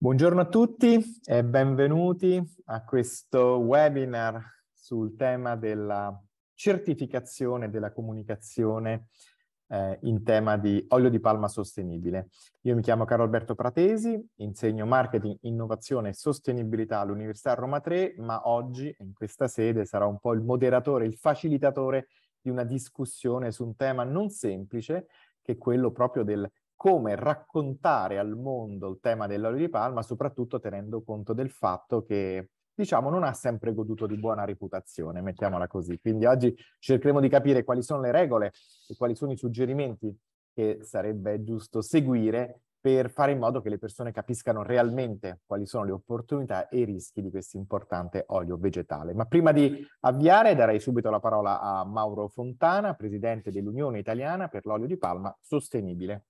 Buongiorno a tutti e benvenuti a questo webinar sul tema della certificazione della comunicazione eh, in tema di olio di palma sostenibile. Io mi chiamo Carlo Alberto Pratesi, insegno marketing, innovazione e sostenibilità all'Università Roma 3, ma oggi in questa sede sarò un po' il moderatore, il facilitatore di una discussione su un tema non semplice, che è quello proprio del come raccontare al mondo il tema dell'olio di palma, soprattutto tenendo conto del fatto che diciamo, non ha sempre goduto di buona reputazione, mettiamola così. Quindi oggi cercheremo di capire quali sono le regole e quali sono i suggerimenti che sarebbe giusto seguire per fare in modo che le persone capiscano realmente quali sono le opportunità e i rischi di questo importante olio vegetale. Ma prima di avviare darei subito la parola a Mauro Fontana, presidente dell'Unione Italiana per l'olio di palma sostenibile.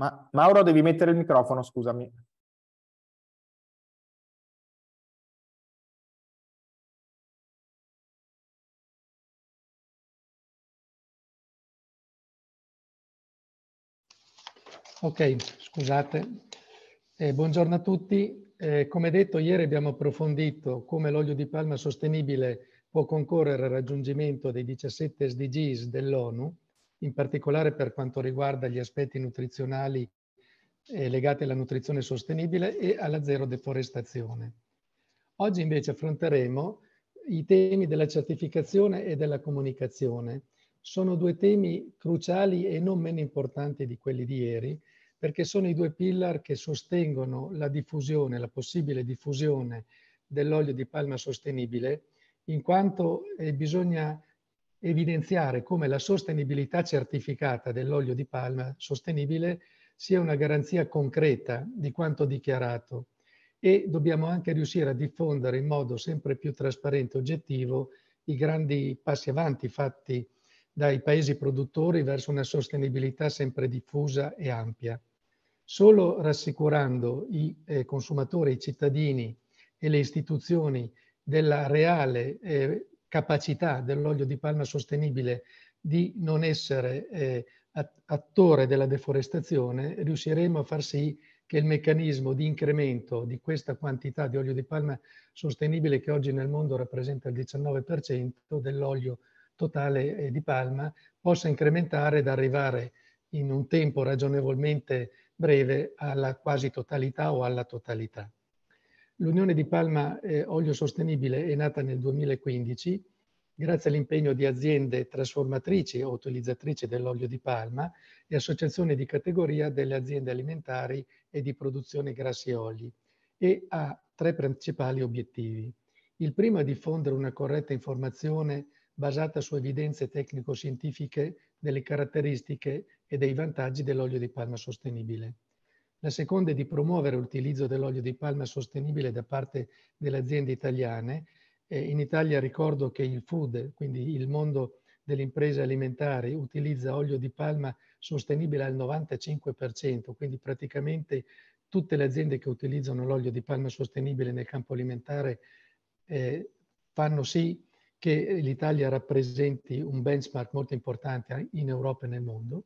Ma Mauro, devi mettere il microfono, scusami. Ok, scusate. Eh, buongiorno a tutti. Eh, come detto, ieri abbiamo approfondito come l'olio di palma sostenibile può concorrere al raggiungimento dei 17 SDGs dell'ONU in particolare per quanto riguarda gli aspetti nutrizionali eh, legati alla nutrizione sostenibile e alla zero deforestazione. Oggi invece affronteremo i temi della certificazione e della comunicazione. Sono due temi cruciali e non meno importanti di quelli di ieri, perché sono i due pillar che sostengono la diffusione, la possibile diffusione dell'olio di palma sostenibile, in quanto eh, bisogna evidenziare come la sostenibilità certificata dell'olio di palma sostenibile sia una garanzia concreta di quanto dichiarato e dobbiamo anche riuscire a diffondere in modo sempre più trasparente e oggettivo i grandi passi avanti fatti dai paesi produttori verso una sostenibilità sempre diffusa e ampia. Solo rassicurando i eh, consumatori, i cittadini e le istituzioni della reale eh, capacità dell'olio di palma sostenibile di non essere eh, attore della deforestazione, riusciremo a far sì che il meccanismo di incremento di questa quantità di olio di palma sostenibile che oggi nel mondo rappresenta il 19% dell'olio totale eh, di palma possa incrementare ed arrivare in un tempo ragionevolmente breve alla quasi totalità o alla totalità. L'Unione di Palma eh, Olio Sostenibile è nata nel 2015 grazie all'impegno di aziende trasformatrici o utilizzatrici dell'olio di palma e associazioni di categoria delle aziende alimentari e di produzione grassi e oli e ha tre principali obiettivi. Il primo è diffondere una corretta informazione basata su evidenze tecnico-scientifiche delle caratteristiche e dei vantaggi dell'olio di palma sostenibile la seconda è di promuovere l'utilizzo dell'olio di palma sostenibile da parte delle aziende italiane. Eh, in Italia ricordo che il food, quindi il mondo delle imprese alimentari, utilizza olio di palma sostenibile al 95%, quindi praticamente tutte le aziende che utilizzano l'olio di palma sostenibile nel campo alimentare eh, fanno sì che l'Italia rappresenti un benchmark molto importante in Europa e nel mondo.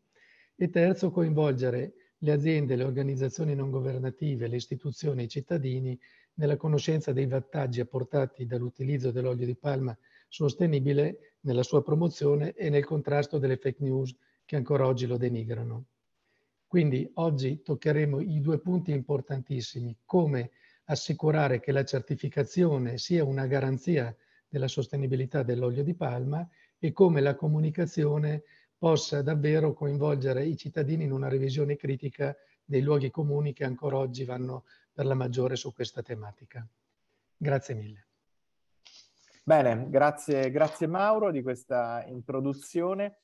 E terzo, coinvolgere le aziende, le organizzazioni non governative, le istituzioni e i cittadini nella conoscenza dei vantaggi apportati dall'utilizzo dell'olio di palma sostenibile nella sua promozione e nel contrasto delle fake news che ancora oggi lo denigrano. Quindi oggi toccheremo i due punti importantissimi, come assicurare che la certificazione sia una garanzia della sostenibilità dell'olio di palma e come la comunicazione possa davvero coinvolgere i cittadini in una revisione critica dei luoghi comuni che ancora oggi vanno per la maggiore su questa tematica. Grazie mille. Bene, grazie, grazie Mauro di questa introduzione.